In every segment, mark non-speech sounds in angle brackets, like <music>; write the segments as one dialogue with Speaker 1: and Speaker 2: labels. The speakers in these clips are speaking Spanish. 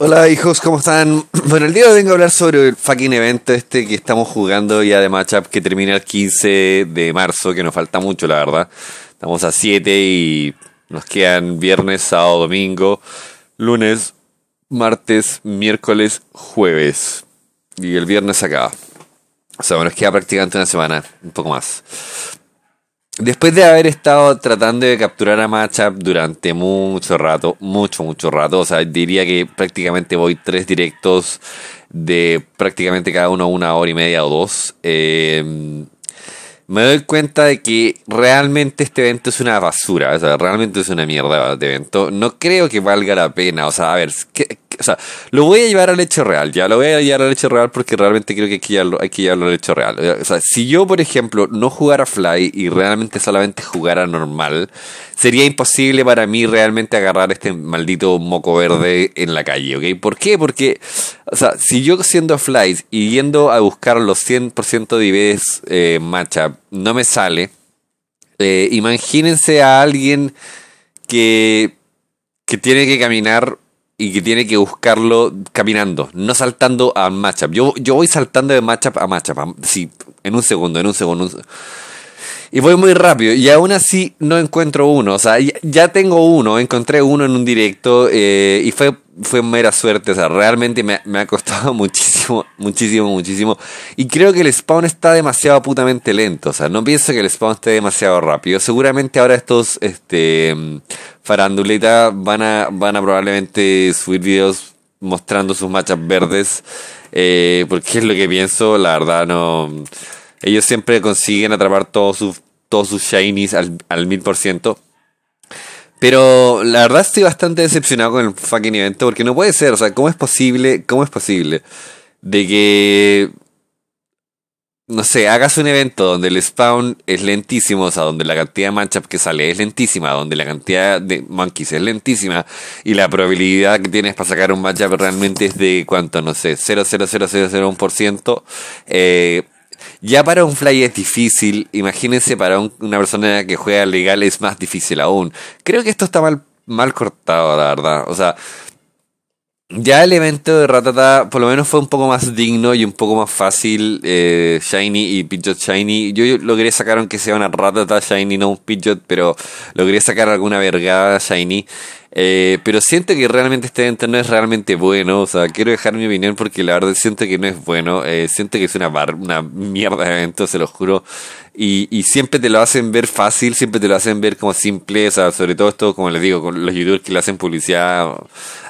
Speaker 1: Hola hijos, ¿cómo están? <clears throat> Bueno, el día de hoy vengo a hablar sobre el fucking evento este que estamos jugando ya de matchup que termina el 15 de marzo, que nos falta mucho la verdad. Estamos a 7 y nos quedan viernes, sábado, domingo, lunes, martes, miércoles, jueves. Y el viernes acaba. O sea, nos queda prácticamente una semana, un poco más. Después de haber estado tratando de capturar a Machap durante mucho rato, mucho, mucho rato, o sea, diría que prácticamente voy tres directos de prácticamente cada uno una hora y media o dos. Eh, me doy cuenta de que realmente este evento es una basura, o sea, realmente es una mierda de evento. No creo que valga la pena, o sea, a ver, o sea, lo voy a llevar al hecho real, ya lo voy a llevar al hecho real porque realmente creo que hay que llevarlo, hay que llevarlo al hecho real. O sea, si yo, por ejemplo, no jugara Fly y realmente solamente jugara normal, sería imposible para mí realmente agarrar este maldito moco verde en la calle, ¿ok? ¿Por qué? Porque, o sea, si yo siendo Fly y yendo a buscar los 100% de IBs eh, matchup no me sale. Eh, imagínense a alguien que, que tiene que caminar y que tiene que buscarlo caminando, no saltando a matchup. Yo, yo voy saltando de matchup a matchup, sí, en un segundo. En un segundo y voy muy rápido y aún así no encuentro uno. O sea, ya tengo uno, encontré uno en un directo eh, y fue, fue mera suerte. O sea, realmente me, me, ha costado <laughs> muchísimo, muchísimo, muchísimo. Y creo que el spawn está demasiado putamente lento. O sea, no pienso que el spawn esté demasiado rápido. Seguramente ahora estos este, faranduletas van a, van a probablemente subir videos mostrando sus machas verdes. Eh, porque es lo que pienso, la verdad no... Ellos siempre consiguen atrapar todos sus, todos sus shinies al mil por ciento. Pero la verdad estoy bastante decepcionado con el fucking evento porque no puede ser, o sea, ¿cómo es posible, cómo es posible de que no sé, hagas un evento donde el spawn es lentísimo, o sea, donde la cantidad de matchup que sale es lentísima, donde la cantidad de monkeys es lentísima, y la probabilidad que tienes para sacar un matchup realmente es de cuánto, no sé, 0,00001%, eh, ya para un fly es difícil, imagínense para una persona que juega legal es más difícil aún. Creo que esto está mal, mal cortado, la verdad. O sea, ya el evento de Ratata por lo menos fue un poco más digno y un poco más fácil. Eh, Shiny y Pidgeot Shiny. Yo, logré sacar aunque sea una Ratata Shiny, no un Pidgeot, pero logré sacar alguna vergada Shiny. Eh, pero siento que realmente este evento no es realmente bueno. O sea, quiero dejar mi opinión porque la verdad siento que no es bueno. Eh, siento que es una, bar una mierda de evento, se lo juro. Y, y, siempre te lo hacen ver fácil, siempre te lo hacen ver como simple, o sea, sobre todo esto, como les digo, con los youtubers que le hacen publicidad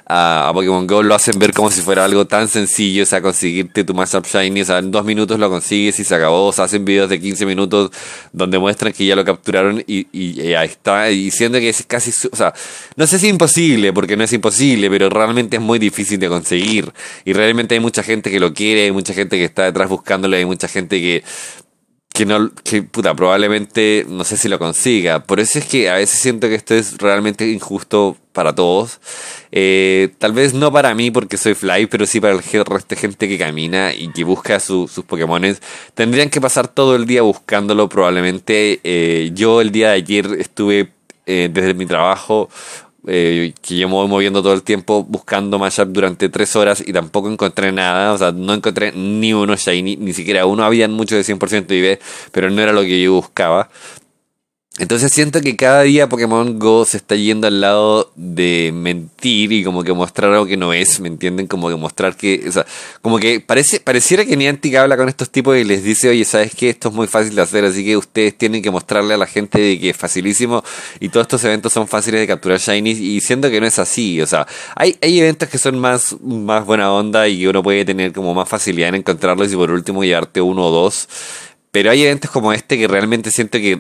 Speaker 1: a, a, Pokémon Go lo hacen ver como si fuera algo tan sencillo, o sea, conseguirte tu Master Shiny, o sea, en dos minutos lo consigues y se acabó, o sea, hacen videos de 15 minutos donde muestran que ya lo capturaron y, y, está, diciendo que es casi, o sea, no sé si imposible, porque no es imposible, pero realmente es muy difícil de conseguir, y realmente hay mucha gente que lo quiere, hay mucha gente que está detrás buscándolo, hay mucha gente que que no que puta probablemente no sé si lo consiga por eso es que a veces siento que esto es realmente injusto para todos eh, tal vez no para mí porque soy fly pero sí para el resto de gente que camina y que busca sus Pokémones tendrían que pasar todo el día buscándolo probablemente eh, yo el día de ayer estuve eh, desde mi trabajo eh, que yo me voy moviendo todo el tiempo buscando mashup durante tres horas y tampoco encontré nada, o sea, no encontré ni uno shiny, ni siquiera uno, habían muchos de 100% IB, pero no era lo que yo buscaba. Entonces siento que cada día Pokémon Go se está yendo al lado de mentir y como que mostrar algo que no es, ¿me entienden? Como que mostrar que, o sea, como que parece, pareciera que Niantic habla con estos tipos y les dice, oye, ¿sabes qué? Esto es muy fácil de hacer, así que ustedes tienen que mostrarle a la gente de que es facilísimo y todos estos eventos son fáciles de capturar shiny y siento que no es así, o sea, hay, hay eventos que son más, más buena onda y que uno puede tener como más facilidad en encontrarlos y por último llevarte uno o dos. Pero hay eventos como este que realmente siento que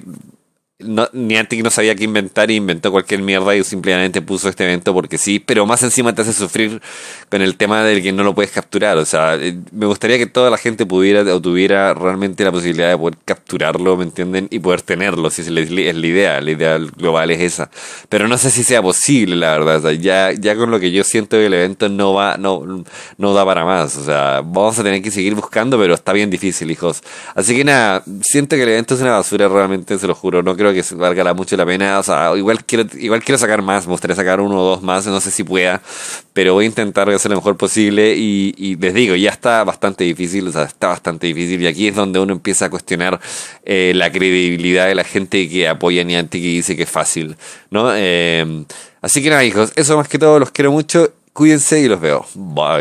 Speaker 1: no, Niantic no sabía qué inventar y inventó cualquier mierda y simplemente puso este evento porque sí, pero más encima te hace sufrir con el tema del que no lo puedes capturar. O sea, eh, me gustaría que toda la gente pudiera o tuviera realmente la posibilidad de poder capturarlo, ¿me entienden? Y poder tenerlo, si es la, idea, la idea global es esa. Pero no sé si sea posible, la verdad. ya, ya con lo que yo siento que el evento no va, no, no da para más. O sea, vamos a tener que seguir buscando, pero está bien difícil, hijos. Así que nada, siento que el evento es una basura realmente, se lo juro. No creo que valga mucho la pena. O sea, igual quiero, igual quiero sacar más, me gustaría sacar uno o dos más, no sé si pueda, pero voy a intentar hacer lo mejor posible. Y, les digo, ya está bastante difícil, o sea, está bastante difícil. Y aquí es donde uno empieza a cuestionar eh, la credibilidad de la gente que apoya a Niantic y dice que es fácil, ¿no? Eh, así que nada, hijos, eso más que todo, los quiero mucho. Cuídense y los veo. Bye.